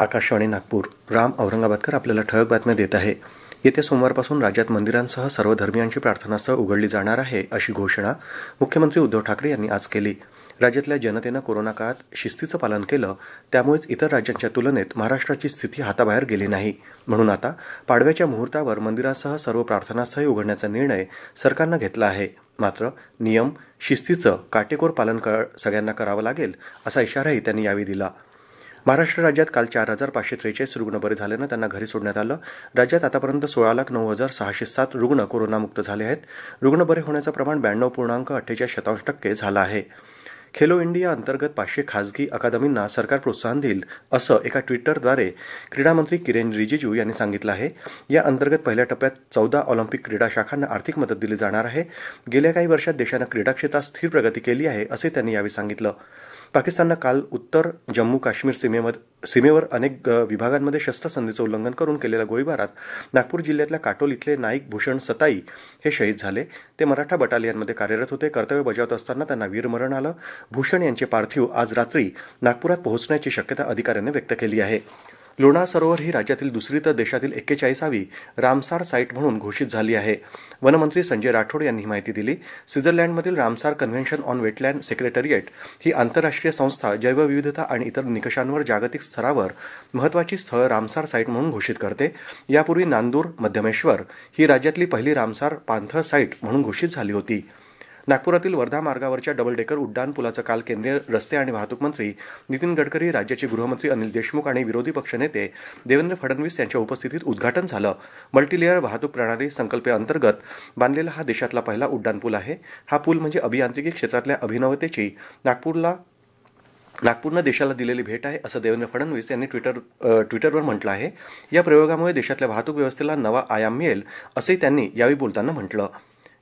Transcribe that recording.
आकाशवाणी नागपूर राम औरंगाबादकर आपल्याला ठळक बातम्या देत आहे येत्या सोमवारपासून राज्यात मंदिरांसह सर्व धर्मियांची प्रार्थनास्थळ उघडली जाणार आहे अशी घोषणा मुख्यमंत्री उद्धव ठाकरे यांनी आज केली राज्यातल्या जनतेनं कोरोना काळात शिस्तीचं पालन केलं त्यामुळेच इतर राज्यांच्या तुलनेत महाराष्ट्राची स्थिती हाताबाहेर गेली नाही म्हणून आता पाडव्याच्या मुहूर्तावर मंदिरांसह सर्व प्रार्थनास्थळे उघडण्याचा निर्णय सरकारनं घेतला आहे मात्र नियम शिस्तीचं काटेकोर पालन सगळ्यांना करावं लागेल असा इशाराही त्यांनी यावेळी दिला महाराष्ट्र राज्यात काल चार हजार पाचशे त्रेचाळीस रुग्ण बरे झाल्यानं त्यांना घरी सोडण्यात आलं राज्यात आतापर्यंत सोळा लाख नऊ हजार सहाशे सात रुग्ण कोरोनामुक्त झाले आहेत रुग्ण बरे होण्याचं प्रमाण ब्याण्णव पूर्णांक अठ्ठेचाळीस शतांश टक्के झालं आहे खेलो इंडिया अंतर्गत पाचशे खासगी अकादमींना सरकार प्रोत्साहन देईल असं एका ट्विटरद्वारे क्रीडामंत्री किरेन रिजिजू यांनी सांगितलं आहे या अंतर्गत पहिल्या टप्प्यात चौदा ऑलिम्पिक क्रीडा शाखांना आर्थिक मदत दिली जाणार आहे गेल्या काही वर्षात देशानं क्रीडा क्षेत्रात स्थिर प्रगती केली आहे असे त्यांनी यावेळी सांगितलं पाकिस्ताननं काल उत्तर जम्मू काश्मीर सीमेमध्ये सीमेवर अनेक विभागांमध्ये शस्त्रसंधीचं उल्लंघन करून केलेल्या गोळीबारात नागपूर जिल्ह्यातल्या काटोल इथले नाईक भूषण सताई हे शहीद झाले ते मराठा बटालियनमध्ये कार्यरत होते कर्तव्य बजावत असताना त्यांना वीरमरण आलं भूषण यांचे पार्थिव आज रात्री नागपुरात पोहोचण्याची शक्यता अधिकाऱ्यांनी व्यक्त केली आहे लोणा सरोवर ही राज्यातील दुसरी तर देशातील एक्केचाळीसावी रामसार साईट म्हणून घोषित झाली आहे वनमंत्री संजय राठोड यांनी ही माहिती दिली स्वित्झर्लंडमधील Ramsar convention on wetland secretariat ही आंतरराष्ट्रीय संस्था जैवविविधता आणि इतर निकषांवर जागतिक स्तरावर महत्त्वाची स्थळ रामसार साईट म्हणून घोषित करते यापूर्वी नांदूर मध्यमेश्वर ही राज्यातली पहिली रामसार पाणथळ साईट म्हणून घोषित झाली होती नागपुरातील वर्धा मार्गावरच्या डबल डेकर उड्डाण पुलाचं काल केंद्रीय रस्ते आणि वाहतूक मंत्री नितीन गडकरी राज्याचे गृहमंत्री अनिल देशमुख आणि विरोधी पक्षनेते देवेंद्र फडणवीस यांच्या उपस्थितीत उद्घाटन झालं मल्टीलेअर वाहतूक प्रणाली संकल्पेअंतर्गत बांधलेला हा देशातला पहिला उड्डाण पूल आहे हा पूल म्हणजे अभियांत्रिकी क्षेत्रातल्या अभिनवतेची नागपूरला नागपूरनं देशाला दिलेली भेट आहे असं देवेंद्र फडणवीस यांनी ट्विटर ट्विटरवर म्हटलं आहे या प्रयोगामुळे देशातल्या वाहतूक व्यवस्थेला नवा आयाम मिळेल असंही त्यांनी यावेळी बोलताना म्हटलं